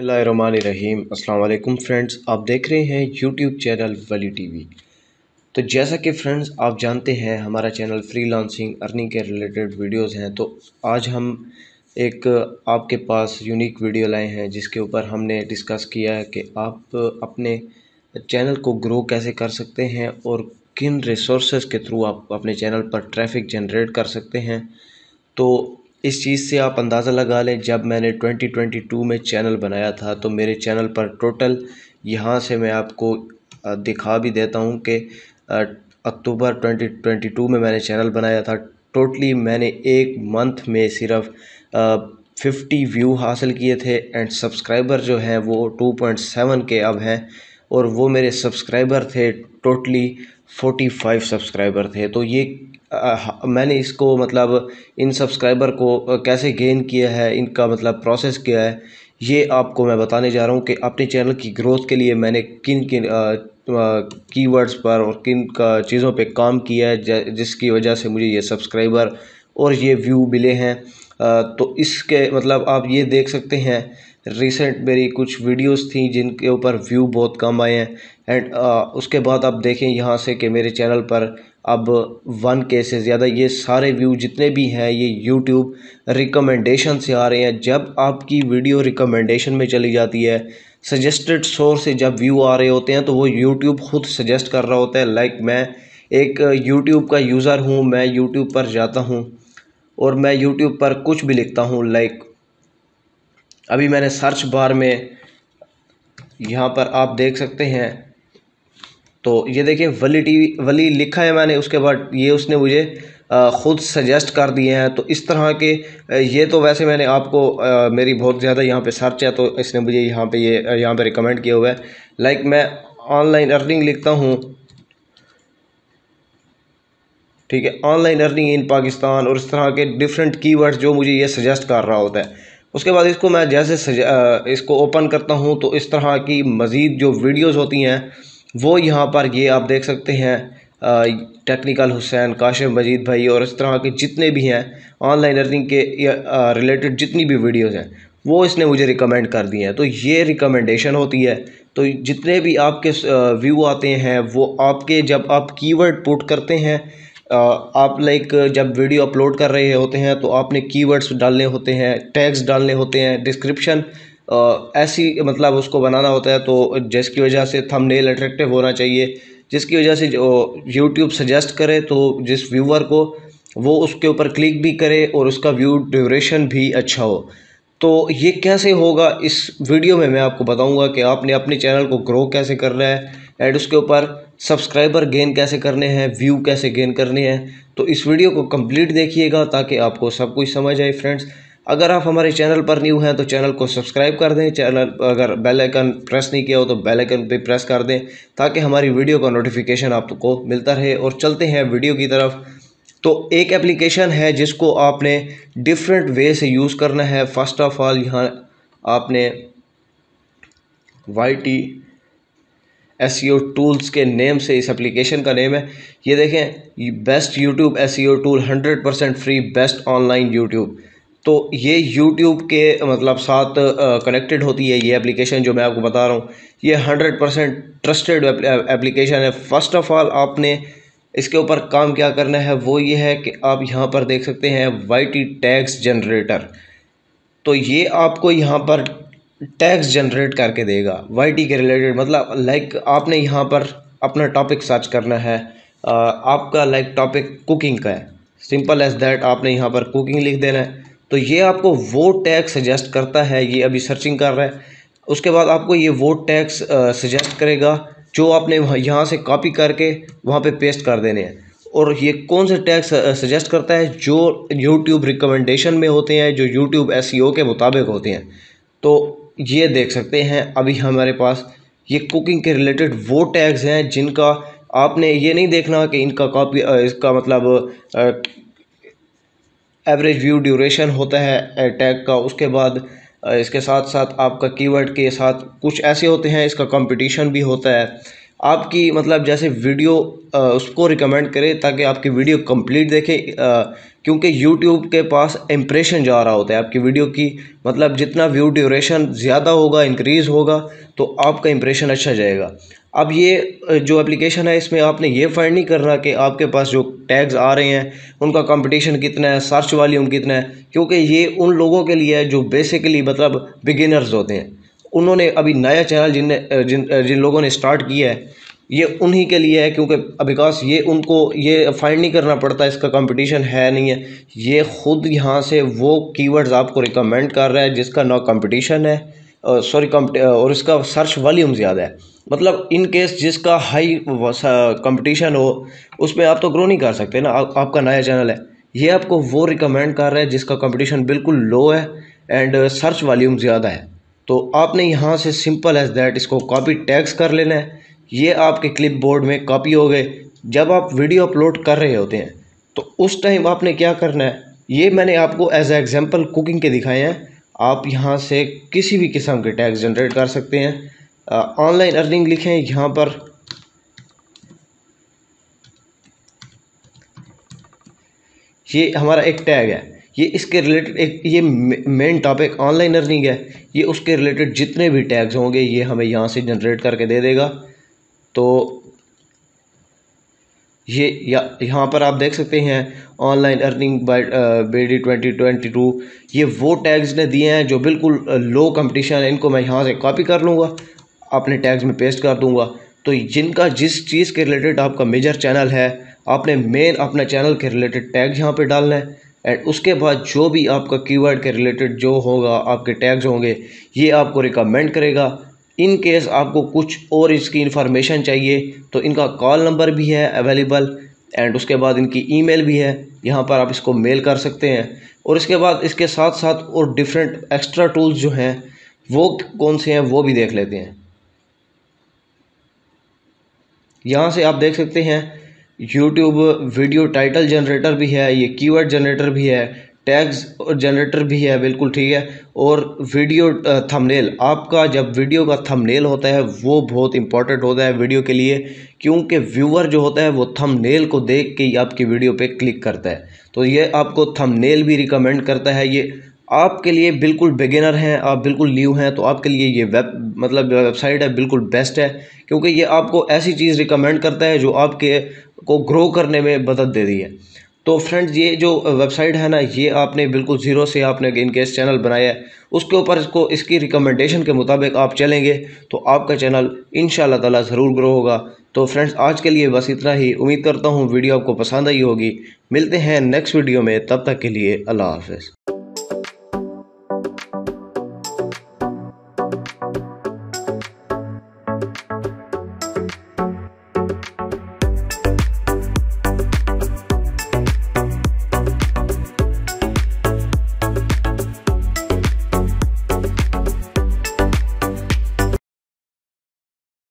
रहीम अस्सलाम वालेकुम फ्रेंड्स आप देख रहे हैं यूट्यूब चैनल वली टीवी तो जैसा कि फ्रेंड्स आप जानते हैं हमारा चैनल फ्रीलांसिंग अर्निंग के रिलेटेड वीडियोस हैं तो आज हम एक आपके पास यूनिक वीडियो लाए हैं जिसके ऊपर हमने डिस्कस किया है कि आप अपने चैनल को ग्रो कैसे कर सकते हैं और किन रिसोर्स के थ्रू आप अपने चैनल पर ट्रैफिक जनरेट कर सकते हैं तो इस चीज़ से आप अंदाज़ा लगा लें जब मैंने ट्वेंटी ट्वेंटी टू में चैनल बनाया था तो मेरे चैनल पर टोटल यहाँ से मैं आपको दिखा भी देता हूँ कि अक्टूबर ट्वेंटी ट्वेंटी टू में मैंने चैनल बनाया था टोटली मैंने एक मंथ में सिर्फ फिफ्टी व्यू हासिल किए थे एंड सब्सक्राइबर जो हैं वो टू पॉइंट सेवन के अब हैं और वो मेरे सब्सक्राइबर थे टोटली 45 फाइव सब्सक्राइबर थे तो ये मैंने इसको मतलब इन सब्सक्राइबर को कैसे गेन किया है इनका मतलब प्रोसेस क्या है ये आपको मैं बताने जा रहा हूँ कि अपने चैनल की ग्रोथ के लिए मैंने किन किन कीवर्ड्स पर और किन का चीज़ों पे काम किया है जिसकी वजह से मुझे ये सब्सक्राइबर और ये व्यू मिले हैं तो इसके मतलब आप ये देख सकते हैं रिसेंट मेरी कुछ वीडियोस थी जिनके ऊपर व्यू बहुत कम आए हैं एंड uh, उसके बाद आप देखें यहाँ से कि मेरे चैनल पर अब वन के से ज़्यादा ये सारे व्यू जितने भी हैं ये यूट्यूब रिकमेंडेशन से आ रहे हैं जब आपकी वीडियो रिकमेंडेशन में चली जाती है सजेस्टेड सोर्स से जब व्यू आ रहे होते हैं तो वो यूट्यूब खुद सजेस्ट कर रहा होता है लाइक like मैं एक यूट्यूब uh, का यूज़र हूँ मैं यूट्यूब पर जाता हूँ और मैं यूट्यूब पर कुछ भी लिखता हूँ लाइक अभी मैंने सर्च बार में यहाँ पर आप देख सकते हैं तो ये देखिए वली टी वली लिखा है मैंने उसके बाद ये उसने मुझे ख़ुद सजेस्ट कर दिए हैं तो इस तरह के ये तो वैसे मैंने आपको मेरी बहुत ज़्यादा यहाँ पे सर्च है तो इसने मुझे यहाँ पे ये यहाँ पे रिकमेंड किया हुआ है लाइक मैं ऑनलाइन अर्निंग लिखता हूँ ठीक है ऑनलाइन अर्निंग इन पाकिस्तान और इस तरह के डिफरेंट कीवर्ड्स जो मुझे ये सजेस्ट कर रहा होता है उसके बाद इसको मैं जैसे इसको ओपन करता हूँ तो इस तरह की मज़ीद जो वीडियोज़ होती हैं वो यहाँ पर ये आप देख सकते हैं टेक्निकल हुसैन काशिम मजीद भाई और इस तरह के जितने भी हैं ऑनलाइन लर्निंग के रिलेटेड जितनी भी वीडियोस हैं वो इसने मुझे रिकमेंड कर दिए हैं तो ये रिकमेंडेशन होती है तो जितने भी आपके व्यू आते हैं वो आपके जब आप कीवर्ड पुट करते हैं आप लाइक जब वीडियो अपलोड कर रहे होते हैं तो आपने कीवर्ड्स डालने होते हैं टैग्स डालने होते हैं डिस्क्रिप्शन ऐसी मतलब उसको बनाना होता है तो जिसकी वजह से थंबनेल अट्रैक्टिव होना चाहिए जिसकी वजह से जो यूट्यूब सजेस्ट करे तो जिस व्यूअर को वो उसके ऊपर क्लिक भी करे और उसका व्यू ड्यूरेशन भी अच्छा हो तो ये कैसे होगा इस वीडियो में मैं आपको बताऊंगा कि आपने अपने चैनल को ग्रो कैसे करना है एंड उसके ऊपर सब्सक्राइबर गेन कैसे करने हैं व्यू कैसे गेन करने हैं तो इस वीडियो को कंप्लीट देखिएगा ताकि आपको सब कुछ समझ आए फ्रेंड्स अगर आप हमारे चैनल पर न्यू हैं तो चैनल को सब्सक्राइब कर दें चैनल अगर बेल आइकन प्रेस नहीं किया हो तो बेल आइकन पर प्रेस कर दें ताकि हमारी वीडियो का नोटिफिकेशन आपको मिलता रहे और चलते हैं वीडियो की तरफ तो एक एप्लीकेशन है जिसको आपने डिफरेंट वे से यूज़ करना है फर्स्ट ऑफ ऑल यहाँ आपने Y T S tools e के नेम से इस एप्लीकेशन का नेम है ये देखें best YouTube S tool hundred percent free best online YouTube तो ये यूट्यूब के मतलब साथ कनेक्टेड होती है ये एप्लीकेशन जो मैं आपको बता रहा हूँ ये हंड्रेड परसेंट ट्रस्टेड एप्लीकेशन है फर्स्ट ऑफ़ ऑल आपने इसके ऊपर काम क्या करना है वो ये है कि आप यहाँ पर देख सकते हैं वाई टी टैक्स जनरेटर तो ये आपको यहाँ पर टैक्स जनरेट करके देगा वाई के रिलेटेड मतलब लाइक आपने यहाँ पर अपना टॉपिक सर्च करना है आपका लाइक टॉपिक कुकिंग का है सिंपल एज दैट आपने यहाँ पर कुकिंग लिख देना है तो ये आपको वो टैग सजेस्ट करता है ये अभी सर्चिंग कर रहा है उसके बाद आपको ये वो टैग सजेस्ट करेगा जो आपने यहाँ से कॉपी करके वहाँ पे पेस्ट कर देने हैं और ये कौन से टैग सजेस्ट करता है जो यूट्यूब रिकमेंडेशन में होते हैं जो यूट्यूब एस e के मुताबिक होते हैं तो ये देख सकते हैं अभी हमारे पास ये कुकिंग के रिलेटेड वो टैग्स हैं जिनका आपने ये नहीं देखना कि इनका कॉपी इसका मतलब एवरेज व्यू ड्यूरेशन होता है टैग का उसके बाद इसके साथ साथ आपका कीवर्ड के साथ कुछ ऐसे होते हैं इसका कंपटीशन भी होता है आपकी मतलब जैसे वीडियो उसको रिकमेंड करे ताकि आपकी वीडियो कंप्लीट देखे क्योंकि यूट्यूब के पास इम्प्रेशन जा रहा होता है आपकी वीडियो की मतलब जितना व्यू ड्यूरेशन ज़्यादा होगा इंक्रीज़ होगा तो आपका इम्प्रेशन अच्छा जाएगा अब ये जो एप्लीकेशन है इसमें आपने ये फाइंड नहीं करना कि आपके पास जो टैग्स आ रहे हैं उनका कंपटीशन कितना है सर्च वॉल्यूम कितना है क्योंकि ये उन लोगों के लिए है जो बेसिकली मतलब बिगिनर्स होते हैं उन्होंने अभी नया चैनल जिनने जिन जिन लोगों ने स्टार्ट किया है ये उन्हीं के लिए है क्योंकि बिकॉज ये उनको ये फाइंड नहीं करना पड़ता इसका कंपटीशन है नहीं है ये खुद यहाँ से वो कीवर्ड्स आपको रिकमेंड कर रहा है जिसका ना कंपटीशन है सॉरी और इसका सर्च वॉल्यूम ज़्यादा है मतलब इन केस जिसका हाई कंपटीशन हो उस पर आप तो ग्रो नहीं कर सकते ना आ, आपका नया चैनल है ये आपको वो रिकमेंड कर रहा है जिसका कंपटीशन बिल्कुल लो है एंड सर्च वॉल्यूम ज़्यादा है तो आपने यहाँ से सिंपल एज़ दैट इसको कॉपी टैक्स कर लेना है ये आपके क्लिप बोर्ड में कॉपी हो गए जब आप वीडियो अपलोड कर रहे होते हैं तो उस टाइम आपने क्या करना है ये मैंने आपको एज एग्ज़ाम्पल कुकिंग के दिखाए हैं आप यहाँ से किसी भी किस्म के टैक्स जनरेट कर सकते हैं ऑनलाइन अर्निंग लिखें यहाँ पर ये हमारा एक टैग है ये इसके रिलेटेड एक ये मेन टॉपिक ऑनलाइन अर्निंग है ये उसके रिलेटेड जितने भी टैग्स होंगे ये हमें यहाँ से जनरेट करके दे देगा तो ये या यहाँ पर आप देख सकते हैं online earning B D twenty twenty two ये वो टैग्स ने दिए हैं जो बिल्कुल लो uh, कंपटीशन है इनको मैं यहाँ से कॉपी कर लूँगा अपने टैग्स में पेस्ट कर दूँगा तो जिनका जिस चीज़ के रिलेटेड आपका मेजर चैनल है आपने मेन अपने चैनल के रिलेटेड टैग यहाँ पे डालना है एंड उसके बाद जो भी आपका कीवर्ड के रिलेटेड जो होगा आपके टैग्स होंगे ये आपको रिकमेंड करेगा इन केस आपको कुछ और इसकी इन्फॉर्मेशन चाहिए तो इनका कॉल नंबर भी है अवेलेबल एंड उसके बाद इनकी ईमेल भी है यहाँ पर आप इसको मेल कर सकते हैं और इसके बाद इसके साथ साथ और डिफरेंट एक्स्ट्रा टूल्स जो हैं वो कौन से हैं वो भी देख लेते हैं यहाँ से आप देख सकते हैं यूट्यूब वीडियो टाइटल जनरेटर भी है ये कीवर्ड जनरेटर भी है टैग्स जनरेटर भी है बिल्कुल ठीक है और वीडियो थंबनेल आपका जब वीडियो का थंबनेल होता है वो बहुत इंपॉर्टेंट होता है वीडियो के लिए क्योंकि व्यूअर जो होता है वो थंबनेल को देख के ही आपकी वीडियो पे क्लिक करता है तो ये आपको थंबनेल भी रिकमेंड करता है ये आपके लिए बिल्कुल बिगिनर हैं आप बिल्कुल न्यू हैं तो आपके लिए ये वेब मतलब वेबसाइट है बिल्कुल बेस्ट है क्योंकि ये आपको ऐसी चीज़ रिकमेंड करता है जो आपके को ग्रो करने में मदद दे रही है तो फ्रेंड्स ये जो वेबसाइट है ना ये आपने बिल्कुल ज़ीरो से आपने इनकेस चैनल बनाया है उसके ऊपर इसको इसकी रिकमेंडेशन के मुताबिक आप चलेंगे तो आपका चैनल इन ताला ज़रूर ग्रो होगा तो फ्रेंड्स आज के लिए बस इतना ही उम्मीद करता हूँ वीडियो आपको पसंद आई होगी मिलते हैं नेक्स्ट वीडियो में तब तक के लिए अल्लाह हाफ